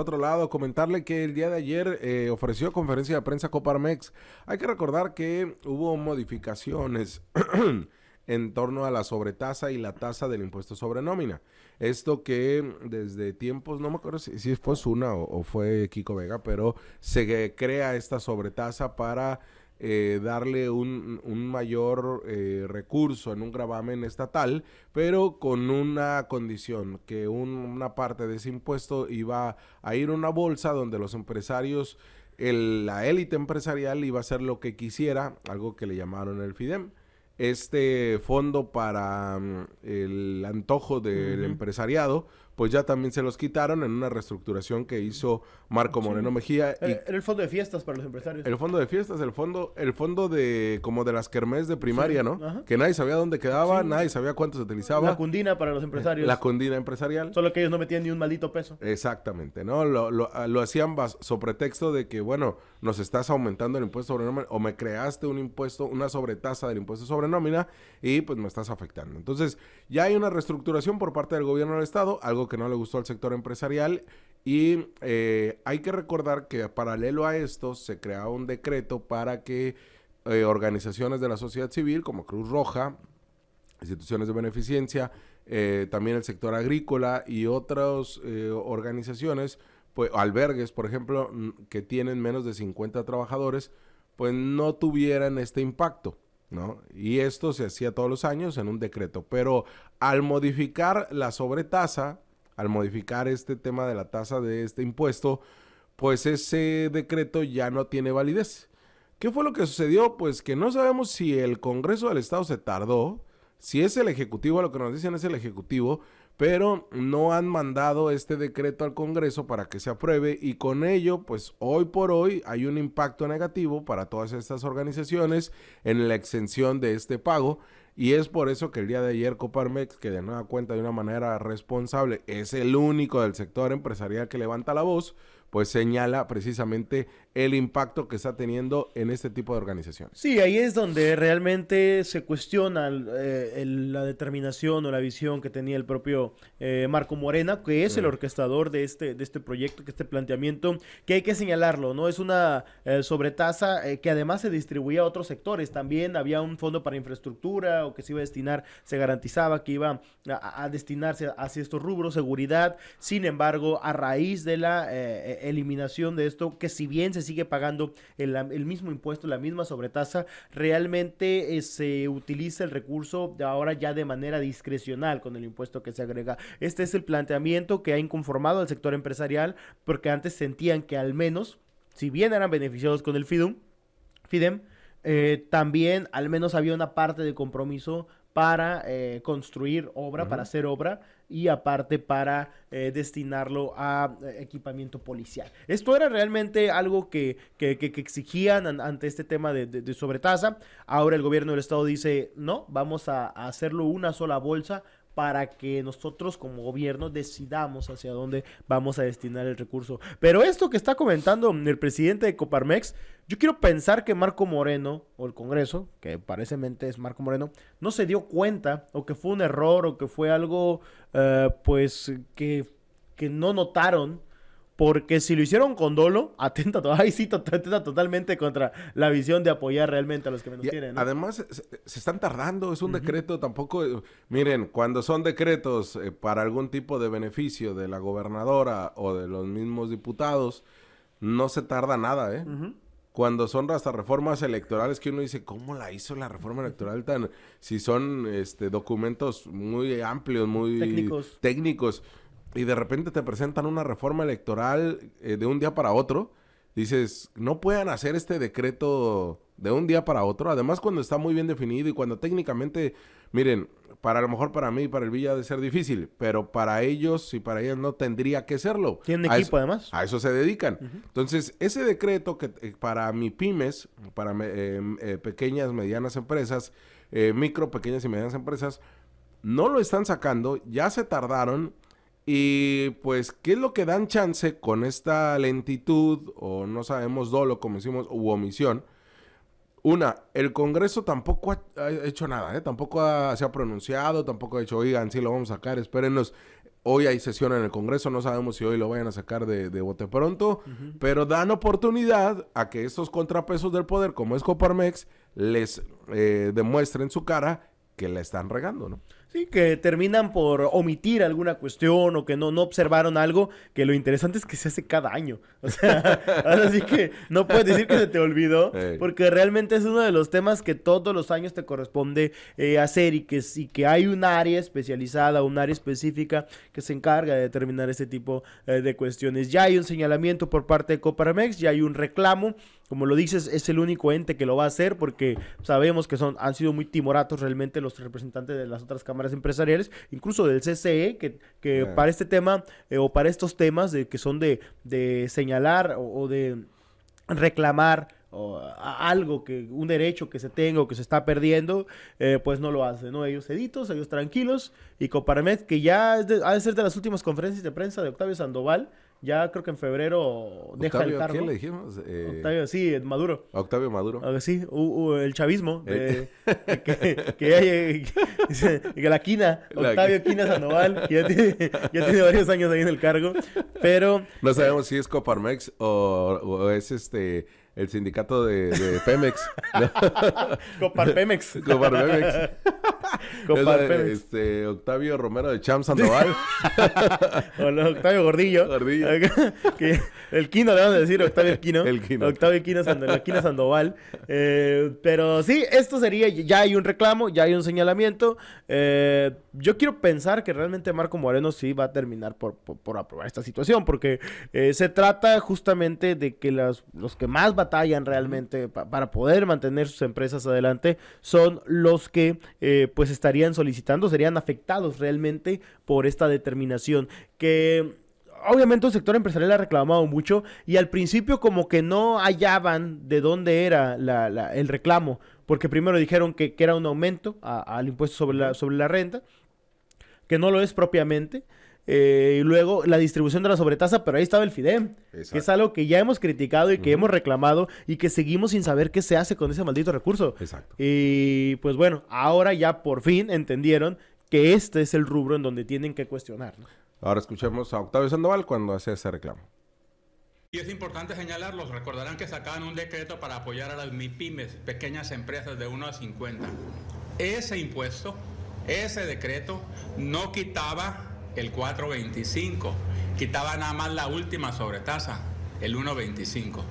otro lado, comentarle que el día de ayer eh, ofreció conferencia de prensa Coparmex. Hay que recordar que hubo modificaciones en torno a la sobretasa y la tasa del impuesto sobre nómina. Esto que desde tiempos, no me acuerdo si, fue una o, o, fue Kiko Vega, pero se crea esta sobretasa para eh, darle un, mayor eh, recurso en un gravamen estatal, pero con una condición, que una parte de ese impuesto iba a ir a una bolsa donde los empresarios, la élite empresarial iba a hacer lo que quisiera, algo que le llamaron el FIDEM este fondo para mm, el antojo del empresariado pues ya también se los quitaron en una reestructuración que hizo Marco Moreno Mejía. Eh, el fondo de fiestas para los empresarios. El fondo de fiestas, el fondo, el fondo de como de las kermés de primaria, ¿no? Que nadie sabía dónde quedaba, nadie sabía cuánto se utilizaba. La cundina para los empresarios. La cundina empresarial. Solo que ellos no metían ni un maldito peso. Exactamente, ¿no? Lo, lo, ah, lo hacían sobre pretexto de que, bueno, nos estás aumentando el impuesto sobre nómina o me creaste un impuesto, una sobretasa del impuesto sobre nómina y pues me estás afectando. Entonces, ya hay una reestructuración por parte del gobierno del Estado, algo que no le gustó al sector empresarial. Y eh, hay que recordar que paralelo a esto se creaba un decreto para que eh, organizaciones de la sociedad civil como Cruz Roja, instituciones de beneficencia, eh, también el sector agrícola y otras organizaciones, pues, albergues, por ejemplo, que tienen menos de 50 trabajadores, pues no tuvieran este impacto. ¿No? Y esto se hacía todos los años en un decreto. Pero al modificar la sobretasa, al modificar este tema de la tasa de este impuesto, pues ese decreto ya no tiene validez. ¿Qué fue lo que sucedió? Pues que no sabemos si el Congreso del Estado se tardó, si es el Ejecutivo, lo que nos dicen es el Ejecutivo, pero no han mandado este decreto al Congreso para que se apruebe y con ello, pues hoy por hoy hay un impacto negativo para todas estas organizaciones en la exención de este pago y es por eso que el día de ayer Coparmex, que de nueva cuenta de una manera responsable, es el único del sector empresarial que levanta la voz, pues señala precisamente el impacto que está teniendo en este tipo de organizaciones. Sí, ahí es donde realmente se cuestiona eh, la determinación o la visión que tenía el propio eh, Marco Morena, que es el orquestador de este, de este proyecto, que este planteamiento, que hay que señalarlo, ¿no? Es una eh, sobretasa que además se distribuía a otros sectores. También había un fondo para infraestructura o que se iba a destinar, se garantizaba que iba a, a destinarse hacia estos rubros, seguridad. Sin embargo, a raíz de la eliminación de esto, que si bien se sigue pagando el, mismo impuesto, la misma sobretasa, realmente eh, se utiliza el recurso ahora ya de manera discrecional con el impuesto que se agrega. Este es el planteamiento que ha inconformado al sector empresarial, porque antes sentían que al menos, si bien eran beneficiados con el FIDUM, FIDEM, eh, también al menos había una parte de compromiso para eh, construir obra, para hacer obra, y aparte para eh, destinarlo a eh, equipamiento policial. Esto era realmente algo que, exigían ante este tema de, sobretasa. Ahora el gobierno del estado dice, no, vamos a hacerlo una sola bolsa para que nosotros como gobierno decidamos hacia dónde vamos a destinar el recurso. Pero esto que está comentando el presidente de Coparmex, yo quiero pensar que Marco Moreno o el Congreso, que parece mente es Marco Moreno, no se dio cuenta o que fue un error o que fue algo eh, pues que, que no notaron porque si lo hicieron con dolo, atenta, ay, sí, totalmente contra la visión de apoyar realmente a los que menos tienen. Además, se, están tardando, es un decreto tampoco. Eh, miren, cuando son decretos eh, para algún tipo de beneficio de la gobernadora o de los mismos diputados, no se tarda nada, ¿eh? Cuando son hasta reformas electorales que uno dice, ¿cómo la hizo la reforma electoral tan...? Si son este, documentos muy amplios, muy... Técnicos. Técnicos y de repente te presentan una reforma electoral eh, de un día para otro, dices, no puedan hacer este decreto de un día para otro. Además, cuando está muy bien definido y cuando técnicamente, miren, para a lo mejor para mí y para el Villa de ser difícil, pero para ellos y para ellas no tendría que serlo. Tiene equipo además. A eso se dedican. Entonces, ese decreto que eh, para mi pymes, para em, eh, pequeñas, medianas empresas, micro, pequeñas y medianas empresas, no lo están sacando, ya se tardaron y pues, ¿qué es lo que dan chance con esta lentitud o no sabemos dolo, como decimos, u omisión? Una, el Congreso tampoco ha, hecho nada, ¿eh? tampoco se ha pronunciado, tampoco ha dicho, oigan, sí lo vamos a sacar, espérenos. Hoy hay sesión en el Congreso, no sabemos si hoy lo vayan a sacar de, bote pronto, pero dan oportunidad a que estos contrapesos del poder, como es Coparmex, les eh, demuestren su cara que la están regando, ¿no? Sí, que terminan por omitir alguna cuestión o que no, no observaron algo, que lo interesante es que se hace cada año. O sea, así que no puedes decir que se te olvidó, porque realmente es uno de los temas que todos los años te corresponde eh, hacer y que, sí que hay un área especializada, un área específica que se encarga de determinar este tipo eh, de cuestiones. Ya hay un señalamiento por parte de Coparmex, ya hay un reclamo como lo dices, es el único ente que lo va a hacer porque sabemos que son, han sido muy timoratos realmente los representantes de las otras cámaras empresariales, incluso del CCE, que, que eh. para este tema eh, o para estos temas de, que son de, señalar o, de reclamar algo que un derecho que se tenga o que se está perdiendo, eh, pues no lo hace, ¿no? Ellos editos, ellos tranquilos y Coparmet que ya es de, ha de ser de las últimas conferencias de prensa de Octavio Sandoval, ya creo que en febrero deja Octavio, el cargo. ¿Quién le dijimos? Eh, Octavio, sí, Maduro. Octavio Maduro. Ah, sí, el chavismo. Eh. que, que, la Quina, Octavio Quina Sanoval, ya tiene, varios años ahí en el cargo. Pero. No sabemos si es Coparmex o es este el sindicato de, Pemex. Copar Pemex. Copar Pemex. Pemex. Este, Octavio Romero de Cham Sandoval. Octavio Gordillo. el Quino, le vamos a decir Octavio Quino. El Quino. Octavio Quino Sandoval. Quino Sandoval. Eh, pero sí, esto sería, ya hay un reclamo, ya hay un señalamiento. Eh, yo quiero pensar que realmente Marco Moreno sí va a terminar por, por, aprobar esta situación, porque eh, se trata justamente de que los que más a batallan realmente para poder mantener sus empresas adelante son los que eh, pues estarían solicitando, serían afectados realmente por esta determinación que obviamente el sector empresarial ha reclamado mucho y al principio como que no hallaban de dónde era el reclamo, porque primero dijeron que, era un aumento al impuesto sobre sobre la renta, que no lo es propiamente, eh, y luego la distribución de la sobretasa, pero ahí estaba el FIDEM, es algo que ya hemos criticado y que hemos reclamado y que seguimos sin saber qué se hace con ese maldito recurso. Exacto. Y pues bueno, ahora ya por fin entendieron que este es el rubro en donde tienen que cuestionar. Ahora escuchemos a Octavio Sandoval cuando hace ese reclamo. Y es importante señalarlos, recordarán que sacaban un decreto para apoyar a las MIPIMES, pequeñas empresas de 1 a 50. Ese impuesto, ese decreto, no quitaba el 4.25, quitaba nada más la última sobretasa, el 1.25.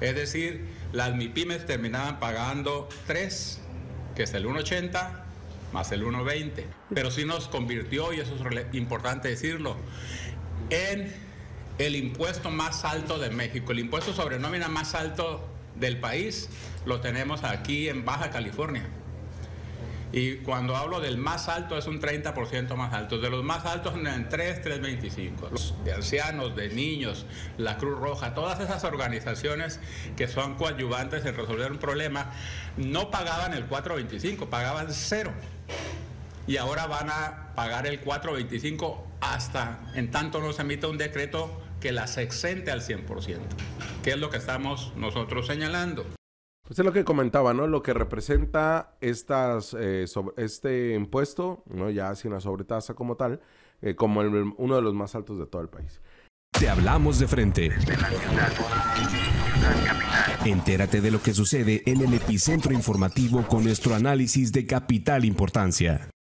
Es decir, las MIPIMES terminaban pagando 3, que es el 1.80 más el 1.20. Pero sí nos convirtió, y eso es importante decirlo, en el impuesto más alto de México. El impuesto sobre nómina más alto del país lo tenemos aquí en Baja California. Y cuando hablo del más alto es un 30% más alto. De los más altos en 3, 325. Los de ancianos, de niños, la Cruz Roja, todas esas organizaciones que son coadyuvantes en resolver un problema, no pagaban el 425, pagaban cero. Y ahora van a pagar el 425 hasta en tanto no se emita un decreto que las exente al 100%, que es lo que estamos nosotros señalando. Pues es lo que comentaba, ¿no? Lo que representa estas, eh, sobre, este impuesto, ¿no? Ya sin la sobretasa como tal, eh, como uno de los más altos de todo el país. Te hablamos de frente. Entérate de lo que sucede en el epicentro informativo con nuestro análisis de capital importancia.